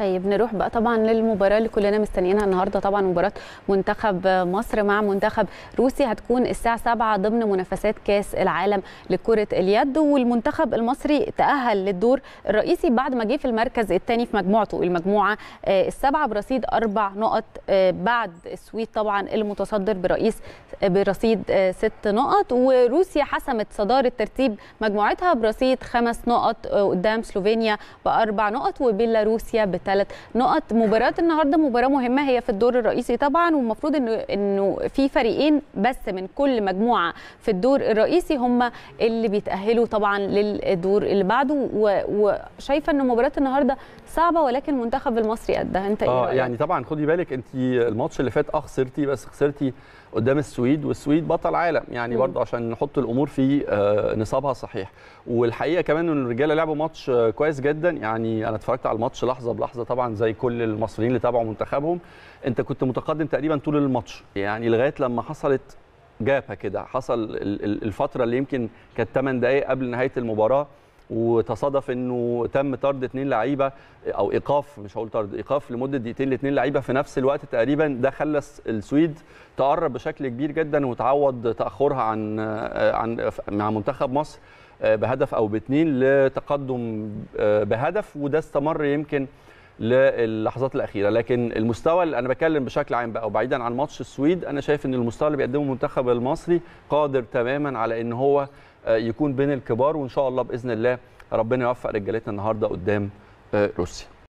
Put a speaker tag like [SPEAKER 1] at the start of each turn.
[SPEAKER 1] طيب نروح بقى طبعا للمباراه اللي كلنا مستنيينها النهارده طبعا مباراه منتخب مصر مع منتخب روسيا هتكون الساعه 7 ضمن منافسات كاس العالم لكره اليد والمنتخب المصري تاهل للدور الرئيسي بعد ما جه في المركز الثاني في مجموعته المجموعه آه، السبعه برصيد اربع نقط آه، بعد السويد طبعا المتصدر برئيس آه، برصيد ست نقط وروسيا حسمت صداره ترتيب مجموعتها برصيد خمس نقط قدام سلوفينيا باربع نقط وبيلاروسيا بثلاث ثلاث نقط مباراه النهارده مباراه مهمه هي في الدور الرئيسي طبعا والمفروض انه انه في فريقين بس من كل مجموعه في الدور الرئيسي هم اللي بيتاهلوا طبعا للدور اللي بعده وشايفه ان مباراه النهارده صعبه ولكن المنتخب المصري قدها انت إيه اه إيه يعني
[SPEAKER 2] طبعا خدي بالك انت الماتش اللي فات اه خسرتي بس خسرتي قدام السويد والسويد بطل عالم يعني برضه عشان نحط الامور في آه، نصابها صحيح والحقيقه كمان ان الرجاله لعبوا ماتش آه، كويس جدا يعني انا اتفرجت على الماتش لحظه بلحظه ملاحظه طبعا زي كل المصريين اللي تابعوا منتخبهم انت كنت متقدم تقريبا طول الماتش يعني لغايه لما حصلت جابه كده حصل الفتره اللي يمكن كانت 8 دقائق قبل نهايه المباراه وتصادف انه تم طرد اثنين لعيبه او ايقاف مش هقول طرد ايقاف لمده دقيقتين لاثنين لعيبه في نفس الوقت تقريبا ده خلى السويد تقرب بشكل كبير جدا وتعوض تاخرها عن آه، عن مع منتخب مصر آه، بهدف او باثنين لتقدم آه، بهدف وده استمر يمكن للحظات الاخيره لكن المستوى اللي انا بتكلم بشكل عام بقى وبعيدا عن ماتش السويد انا شايف ان المستوى اللي بيقدمه المنتخب المصري قادر تماما على ان هو آه، يكون بين الكبار وان شاء الله باذن الله ربنا يوفق رجالتنا النهارده قدام آه، روسيا